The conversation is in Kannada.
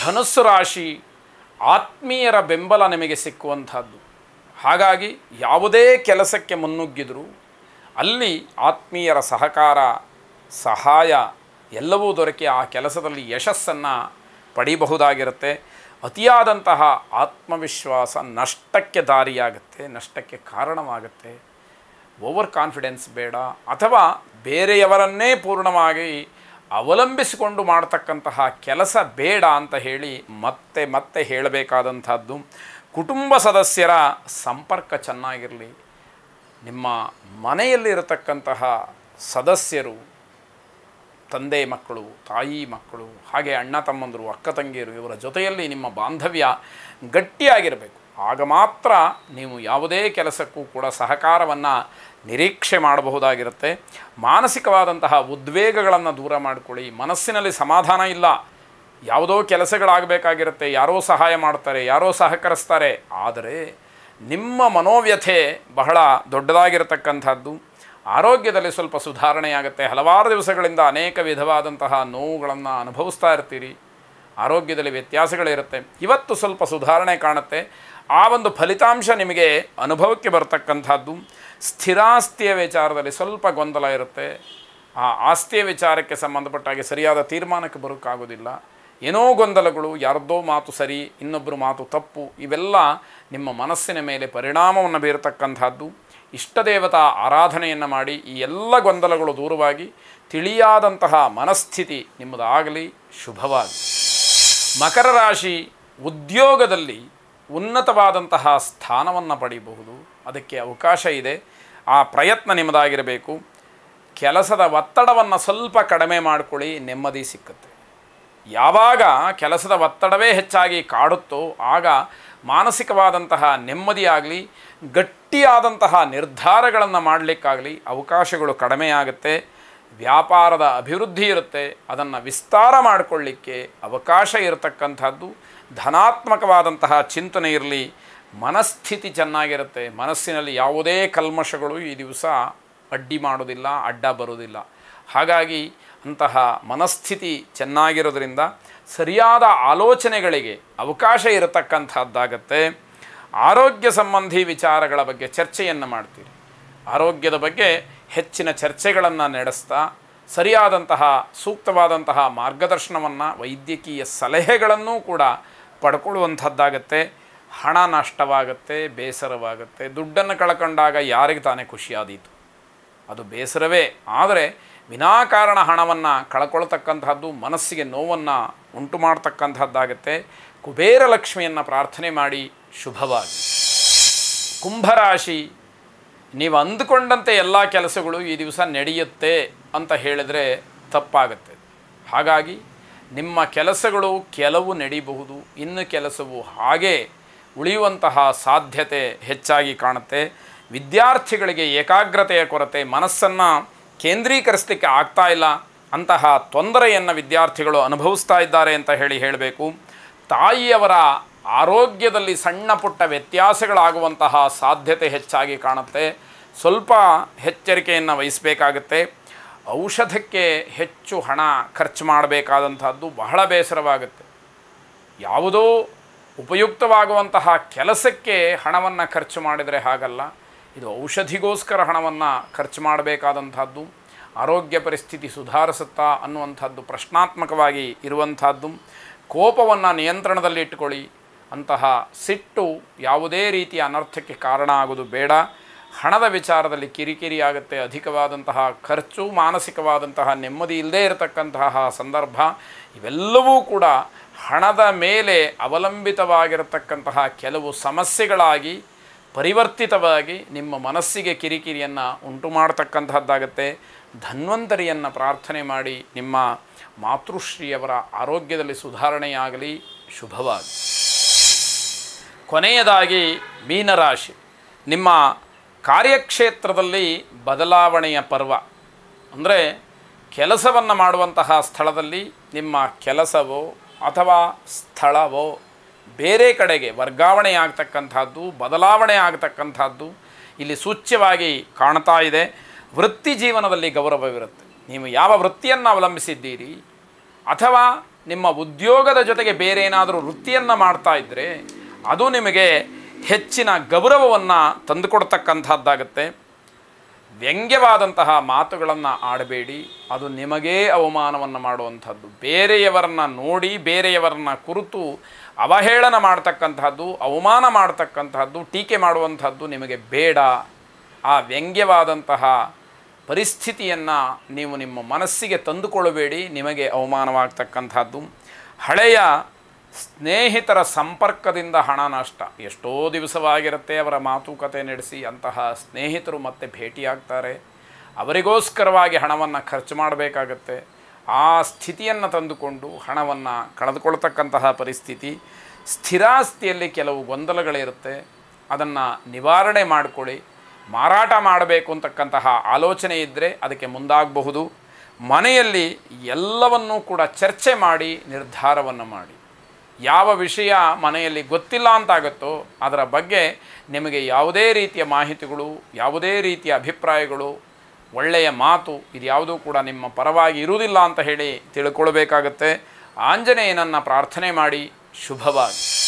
ಧನುಸ್ಸು ರಾಶಿ ಆತ್ಮೀಯರ ಬೆಂಬಲ ನಿಮಗೆ ಸಿಕ್ಕುವಂಥದ್ದು ಹಾಗಾಗಿ ಯಾವುದೇ ಕೆಲಸಕ್ಕೆ ಮುನ್ನುಗ್ಗಿದರೂ ಅಲ್ಲಿ ಆತ್ಮೀಯರ ಸಹಕಾರ ಸಹಾಯ ಎಲ್ಲವೂ ದೊರಕಿ ಆ ಕೆಲಸದಲ್ಲಿ ಯಶಸ್ಸನ್ನು ಪಡಿಬಹುದಾಗಿರುತ್ತೆ ಅತಿಯಾದಂತಹ ಆತ್ಮವಿಶ್ವಾಸ ನಷ್ಟಕ್ಕೆ ದಾರಿಯಾಗುತ್ತೆ ನಷ್ಟಕ್ಕೆ ಕಾರಣವಾಗುತ್ತೆ ಓವರ್ ಕಾನ್ಫಿಡೆನ್ಸ್ ಬೇಡ ಅಥವಾ ಬೇರೆಯವರನ್ನೇ ಪೂರ್ಣವಾಗಿ ಅವಲಂಬಿಸಿಕೊಂಡು ಮಾಡತಕ್ಕಂತಹ ಕೆಲಸ ಬೇಡ ಅಂತ ಹೇಳಿ ಮತ್ತೆ ಮತ್ತೆ ಹೇಳಬೇಕಾದಂಥದ್ದು ಕುಟುಂಬ ಸದಸ್ಯರ ಸಂಪರ್ಕ ಚೆನ್ನಾಗಿರಲಿ ನಿಮ್ಮ ಮನೆಯಲ್ಲಿರತಕ್ಕಂತಹ ಸದಸ್ಯರು ತಂದೆ ಮಕ್ಕಳು ತಾಯಿ ಮಕ್ಕಳು ಹಾಗೆ ಅಣ್ಣ ತಮ್ಮಂದರು ಅಕ್ಕ ತಂಗಿಯರು ಇವರ ಜೊತೆಯಲ್ಲಿ ನಿಮ್ಮ ಬಾಂಧವ್ಯ ಗಟ್ಟಿಯಾಗಿರಬೇಕು ಆಗ ಮಾತ್ರ ನೀವು ಯಾವುದೇ ಕೆಲಸಕ್ಕೂ ಕೂಡ ಸಹಕಾರವನ್ನು ನಿರೀಕ್ಷೆ ಮಾಡಬಹುದಾಗಿರುತ್ತೆ ಮಾನಸಿಕವಾದಂತಹ ಉದ್ವೇಗಗಳನ್ನು ದೂರ ಮಾಡಿಕೊಳ್ಳಿ ಮನಸ್ಸಿನಲ್ಲಿ ಸಮಾಧಾನ ಇಲ್ಲ ಯಾವುದೋ ಕೆಲಸಗಳಾಗಬೇಕಾಗಿರುತ್ತೆ ಯಾರೋ ಸಹಾಯ ಮಾಡ್ತಾರೆ ಯಾರೋ ಸಹಕರಿಸ್ತಾರೆ ಆದರೆ ನಿಮ್ಮ ಮನೋವ್ಯಥೆ ಬಹಳ ದೊಡ್ಡದಾಗಿರತಕ್ಕಂಥದ್ದು ಆರೋಗ್ಯದಲ್ಲಿ ಸ್ವಲ್ಪ ಸುಧಾರಣೆಯಾಗುತ್ತೆ ಹಲವಾರು ದಿವಸಗಳಿಂದ ಅನೇಕ ವಿಧವಾದಂತಹ ನೋವುಗಳನ್ನು ಅನುಭವಿಸ್ತಾ ಇರ್ತೀರಿ ಆರೋಗ್ಯದಲ್ಲಿ ವ್ಯತ್ಯಾಸಗಳಿರುತ್ತೆ ಇವತ್ತು ಸ್ವಲ್ಪ ಸುಧಾರಣೆ ಕಾಣುತ್ತೆ ಆ ಒಂದು ಫಲಿತಾಂಶ ನಿಮಗೆ ಅನುಭವಕ್ಕೆ ಬರತಕ್ಕಂಥದ್ದು ಸ್ಥಿರಾಸ್ತಿಯ ವಿಚಾರದಲ್ಲಿ ಸ್ವಲ್ಪ ಗೊಂದಲ ಇರುತ್ತೆ ಆ ಆಸ್ತಿಯ ವಿಚಾರಕ್ಕೆ ಸಂಬಂಧಪಟ್ಟಾಗೆ ಸರಿಯಾದ ತೀರ್ಮಾನಕ್ಕೆ ಬರೋಕ್ಕಾಗೋದಿಲ್ಲ ಏನೋ ಗೊಂದಲಗಳು ಯಾರದೋ ಮಾತು ಸರಿ ಇನ್ನೊಬ್ಬರು ಮಾತು ತಪ್ಪು ಇವೆಲ್ಲ ನಿಮ್ಮ ಮನಸ್ಸಿನ ಮೇಲೆ ಪರಿಣಾಮವನ್ನು ಬೀರತಕ್ಕಂಥದ್ದು ಇಷ್ಟದೇವತಾ ಆರಾಧನೆಯನ್ನು ಮಾಡಿ ಈ ಎಲ್ಲ ಗೊಂದಲಗಳು ದೂರವಾಗಿ ತಿಳಿಯಾದಂತಹ ಮನಸ್ಥಿತಿ ನಿಮ್ಮದಾಗಲಿ ಶುಭವಾಗಿ ಮಕರ ರಾಶಿ ಉದ್ಯೋಗದಲ್ಲಿ ಉನ್ನತವಾದಂತಹ ಸ್ಥಾನವನ್ನು ಪಡೆಯಬಹುದು ಅದಕ್ಕೆ ಅವಕಾಶ ಇದೆ ಆ ಪ್ರಯತ್ನ ನಿಮ್ಮದಾಗಿರಬೇಕು ಕೆಲಸದ ಒತ್ತಡವನ್ನು ಸ್ವಲ್ಪ ಕಡಿಮೆ ಮಾಡಿಕೊಳ್ಳಿ ನೆಮ್ಮದಿ ಸಿಕ್ಕುತ್ತೆ ಯಾವಾಗ ಕೆಲಸದ ಒತ್ತಡವೇ ಹೆಚ್ಚಾಗಿ ಕಾಡುತ್ತೋ ಆಗ ಮಾನಸಿಕವಾದಂತಹ ನೆಮ್ಮದಿಯಾಗಲಿ ಗಟ್ಟಿಯಾದಂತಹ ನಿರ್ಧಾರಗಳನ್ನು ಮಾಡಲಿಕ್ಕಾಗಲಿ ಅವಕಾಶಗಳು ಕಡಿಮೆಯಾಗುತ್ತೆ ವ್ಯಾಪಾರದ ಅಭಿವೃದ್ಧಿ ಇರುತ್ತೆ ಅದನ್ನು ವಿಸ್ತಾರ ಮಾಡಿಕೊಳ್ಳಿಕ್ಕೆ ಅವಕಾಶ ಇರತಕ್ಕಂಥದ್ದು ಧನಾತ್ಮಕವಾದಂತಹ ಚಿಂತನೆ ಇರಲಿ ಮನಸ್ಥಿತಿ ಚೆನ್ನಾಗಿರುತ್ತೆ ಮನಸ್ಸಿನಲ್ಲಿ ಯಾವುದೇ ಕಲ್ಮಶಗಳು ಈ ದಿವಸ ಅಡ್ಡಿ ಮಾಡೋದಿಲ್ಲ ಅಡ್ಡ ಬರೋದಿಲ್ಲ ಹಾಗಾಗಿ ಅಂತಹ ಮನಸ್ಥಿತಿ ಚೆನ್ನಾಗಿರೋದ್ರಿಂದ ಸರಿಯಾದ ಆಲೋಚನೆಗಳಿಗೆ ಅವಕಾಶ ಇರತಕ್ಕಂಥದ್ದಾಗತ್ತೆ ಆರೋಗ್ಯ ಸಂಬಂಧಿ ವಿಚಾರಗಳ ಬಗ್ಗೆ ಚರ್ಚೆಯನ್ನು ಮಾಡ್ತೀರಿ ಆರೋಗ್ಯದ ಬಗ್ಗೆ ಹೆಚ್ಚಿನ ಚರ್ಚೆಗಳನ್ನು ನಡೆಸ್ತಾ ಸರಿಯಾದಂತಹ ಸೂಕ್ತವಾದಂತಹ ಮಾರ್ಗದರ್ಶನವನ್ನು ವೈದ್ಯಕೀಯ ಸಲಹೆಗಳನ್ನೂ ಕೂಡ ಪಡ್ಕೊಳ್ಳುವಂಥದ್ದಾಗತ್ತೆ ಹಣ ನಷ್ಟವಾಗುತ್ತೆ ಬೇಸರವಾಗುತ್ತೆ ದುಡ್ಡನ್ನು ಕಳ್ಕೊಂಡಾಗ ಯಾರಿಗೆ ತಾನೇ ಖುಷಿಯಾದೀತು ಅದು ಬೇಸರವೇ ಆದರೆ ವಿನಾಕಾರಣ ಹಣವನ್ನು ಕಳ್ಕೊಳ್ತಕ್ಕಂಥದ್ದು ಮನಸ್ಸಿಗೆ ನೋವನ್ನು ಉಂಟು ಮಾಡ್ತಕ್ಕಂಥದ್ದಾಗತ್ತೆ ಕುಬೇರ ಲಕ್ಷ್ಮಿಯನ್ನು ಪ್ರಾರ್ಥನೆ ಮಾಡಿ ಶುಭವಾಗಿ ಕುಂಭರಾಶಿ ನೀವು ಅಂದುಕೊಂಡಂತೆ ಎಲ್ಲ ಕೆಲಸಗಳು ಈ ದಿವಸ ನಡೆಯುತ್ತೆ ಅಂತ ಹೇಳಿದರೆ ತಪ್ಪಾಗುತ್ತೆ ಹಾಗಾಗಿ ನಿಮ್ಮ ಕೆಲಸಗಳು ಕೆಲವು ನಡೀಬಹುದು ಇನ್ನು ಕೆಲಸವು ಹಾಗೆ ಉಳಿಯುವಂತಹ ಸಾಧ್ಯತೆ ಹೆಚ್ಚಾಗಿ ಕಾಣುತ್ತೆ ವಿದ್ಯಾರ್ಥಿಗಳಿಗೆ ಏಕಾಗ್ರತೆಯ ಕೊರತೆ ಮನಸ್ಸನ್ನು ಕೇಂದ್ರೀಕರಿಸಲಿಕ್ಕೆ ಆಗ್ತಾ ಇಲ್ಲ ಅಂತಹ ತೊಂದರೆಯನ್ನು ವಿದ್ಯಾರ್ಥಿಗಳು ಅನುಭವಿಸ್ತಾ ಇದ್ದಾರೆ ಅಂತ ಹೇಳಿ ಹೇಳಬೇಕು ತಾಯಿಯವರ ಆರೋಗ್ಯದಲ್ಲಿ ಸಣ್ಣ ಪುಟ್ಟ ವ್ಯತ್ಯಾಸಗಳಾಗುವಂತಹ ಸಾಧ್ಯತೆ ಹೆಚ್ಚಾಗಿ ಕಾಣುತ್ತೆ ಸ್ವಲ್ಪ ಎಚ್ಚರಿಕೆಯನ್ನು ವಹಿಸಬೇಕಾಗುತ್ತೆ ಔಷಧಕ್ಕೆ ಹೆಚ್ಚು ಹಣ ಖರ್ಚು ಮಾಡಬೇಕಾದಂಥದ್ದು ಬಹಳ ಬೇಸರವಾಗುತ್ತೆ ಯಾವುದೋ ಉಪಯುಕ್ತವಾಗುವಂತಹ ಕೆಲಸಕ್ಕೆ ಹಣವನ್ನು ಖರ್ಚು ಮಾಡಿದರೆ ಹಾಗಲ್ಲ ಇದು ಔಷಧಿಗೋಸ್ಕರ ಹಣವನ್ನು ಖರ್ಚು ಮಾಡಬೇಕಾದಂಥದ್ದು ಆರೋಗ್ಯ ಪರಿಸ್ಥಿತಿ ಸುಧಾರಿಸುತ್ತಾ ಅನ್ನುವಂಥದ್ದು ಪ್ರಶ್ನಾತ್ಮಕವಾಗಿ ಇರುವಂಥದ್ದು ಕೋಪವನ್ನು ನಿಯಂತ್ರಣದಲ್ಲಿಟ್ಟುಕೊಳ್ಳಿ ಅಂತಹ ಸಿಟ್ಟು ಯಾವುದೇ ರೀತಿಯ ಅನರ್ಥಕ್ಕೆ ಕಾರಣ ಆಗೋದು ಬೇಡ ಹಣದ ವಿಚಾರದಲ್ಲಿ ಕಿರಿಕಿರಿ ಆಗುತ್ತೆ ಅಧಿಕವಾದಂತಹ ಖರ್ಚು ಮಾನಸಿಕವಾದಂತಹ ನೆಮ್ಮದಿ ಇಲ್ಲದೇ ಇರತಕ್ಕಂತಹ ಸಂದರ್ಭ ಇವೆಲ್ಲವೂ ಕೂಡ ಹಣದ ಮೇಲೆ ಅವಲಂಬಿತವಾಗಿರತಕ್ಕಂತಹ ಕೆಲವು ಸಮಸ್ಯೆಗಳಾಗಿ ಪರಿವರ್ತಿತವಾಗಿ ನಿಮ್ಮ ಮನಸ್ಸಿಗೆ ಕಿರಿಕಿರಿಯನ್ನು ಉಂಟು ಮಾಡತಕ್ಕಂತಹದ್ದಾಗತ್ತೆ ಧನ್ವಂತರಿಯನ್ನು ಪ್ರಾರ್ಥನೆ ಮಾಡಿ ನಿಮ್ಮ ಮಾತೃಶ್ರೀಯವರ ಆರೋಗ್ಯದಲ್ಲಿ ಸುಧಾರಣೆಯಾಗಲಿ ಶುಭವಾಗಲಿ ಕೊನೆಯದಾಗಿ ಮೀನರಾಶಿ ನಿಮ್ಮ ಕಾರ್ಯಕ್ಷೇತ್ರದಲ್ಲಿ ಬದಲಾವಣೆಯ ಪರ್ವ ಅಂದರೆ ಕೆಲಸವನ್ನು ಮಾಡುವಂತಹ ಸ್ಥಳದಲ್ಲಿ ನಿಮ್ಮ ಕೆಲಸವೋ ಅಥವಾ ಸ್ಥಳವೋ ಬೇರೆ ಕಡೆಗೆ ವರ್ಗಾವಣೆ ಆಗ್ತಕ್ಕಂಥದ್ದು ಬದಲಾವಣೆ ಆಗ್ತಕ್ಕಂಥದ್ದು ಇಲ್ಲಿ ಸೂಚ್ಯವಾಗಿ ಕಾಣ್ತಾ ಇದೆ ವೃತ್ತಿ ಜೀವನದಲ್ಲಿ ಗೌರವವಿರುತ್ತೆ ನೀವು ಯಾವ ವೃತ್ತಿಯನ್ನು ಅವಲಂಬಿಸಿದ್ದೀರಿ ಅಥವಾ ನಿಮ್ಮ ಉದ್ಯೋಗದ ಜೊತೆಗೆ ಬೇರೆ ಏನಾದರೂ ವೃತ್ತಿಯನ್ನು ಮಾಡ್ತಾ ಇದ್ದರೆ ಅದು ನಿಮಗೆ ಹೆಚ್ಚಿನ ಗೌರವವನ್ನು ತಂದುಕೊಡ್ತಕ್ಕಂಥದ್ದಾಗತ್ತೆ ವ್ಯಂಗ್ಯವಾದಂತಹ ಮಾತುಗಳನ್ನು ಆಡಬೇಡಿ ಅದು ನಿಮಗೇ ಅವಮಾನವನ್ನು ಮಾಡುವಂಥದ್ದು ಬೇರೆಯವರನ್ನ ನೋಡಿ ಬೇರೆಯವರನ್ನ ಕುರಿತು ಅವಹೇಳನ ಮಾಡ್ತಕ್ಕಂಥದ್ದು ಅವಮಾನ ಮಾಡ್ತಕ್ಕಂಥದ್ದು ಟೀಕೆ ಮಾಡುವಂಥದ್ದು ನಿಮಗೆ ಬೇಡ ಆ ವ್ಯಂಗ್ಯವಾದಂತಹ ಪರಿಸ್ಥಿತಿಯನ್ನು ನೀವು ನಿಮ್ಮ ಮನಸ್ಸಿಗೆ ತಂದುಕೊಳ್ಳಬೇಡಿ ನಿಮಗೆ ಅವಮಾನವಾಗ್ತಕ್ಕಂಥದ್ದು ಹಳೆಯ ಸ್ನೇಹಿತರ ಸಂಪರ್ಕದಿಂದ ಹಣ ನಷ್ಟ ಎಷ್ಟೋ ದಿವಸವಾಗಿರುತ್ತೆ ಅವರ ಮಾತುಕತೆ ನಡೆಸಿ ಅಂತಹ ಸ್ನೇಹಿತರು ಮತ್ತೆ ಭೇಟಿಯಾಗ್ತಾರೆ ಅವರಿಗೋಸ್ಕರವಾಗಿ ಹಣವನ್ನು ಖರ್ಚು ಮಾಡಬೇಕಾಗತ್ತೆ ಆ ಸ್ಥಿತಿಯನ್ನು ತಂದುಕೊಂಡು ಹಣವನ್ನು ಕಳೆದುಕೊಳ್ತಕ್ಕಂತಹ ಪರಿಸ್ಥಿತಿ ಸ್ಥಿರಾಸ್ತಿಯಲ್ಲಿ ಕೆಲವು ಗೊಂದಲಗಳಿರುತ್ತೆ ಅದನ್ನು ನಿವಾರಣೆ ಮಾಡಿಕೊಳ್ಳಿ ಮಾರಾಟ ಮಾಡಬೇಕು ಅಂತಕ್ಕಂತಹ ಆಲೋಚನೆ ಇದ್ದರೆ ಅದಕ್ಕೆ ಮುಂದಾಗಬಹುದು ಮನೆಯಲ್ಲಿ ಎಲ್ಲವನ್ನೂ ಕೂಡ ಚರ್ಚೆ ಮಾಡಿ ನಿರ್ಧಾರವನ್ನು ಮಾಡಿ ಯಾವ ವಿಷಯ ಮನೆಯಲ್ಲಿ ಗೊತ್ತಿಲ್ಲ ಅಂತಾಗುತ್ತೋ ಅದರ ಬಗ್ಗೆ ನಿಮಗೆ ಯಾವುದೇ ರೀತಿಯ ಮಾಹಿತಿಗಳು ಯಾವುದೇ ರೀತಿಯ ಅಭಿಪ್ರಾಯಗಳು ಒಳ್ಳೆಯ ಮಾತು ಇದು ಯಾವುದೂ ಕೂಡ ನಿಮ್ಮ ಪರವಾಗಿ ಇರುವುದಿಲ್ಲ ಅಂತ ಹೇಳಿ ತಿಳ್ಕೊಳ್ಬೇಕಾಗತ್ತೆ ಆಂಜನೇಯನನ್ನು ಪ್ರಾರ್ಥನೆ ಮಾಡಿ ಶುಭವಾಗಿ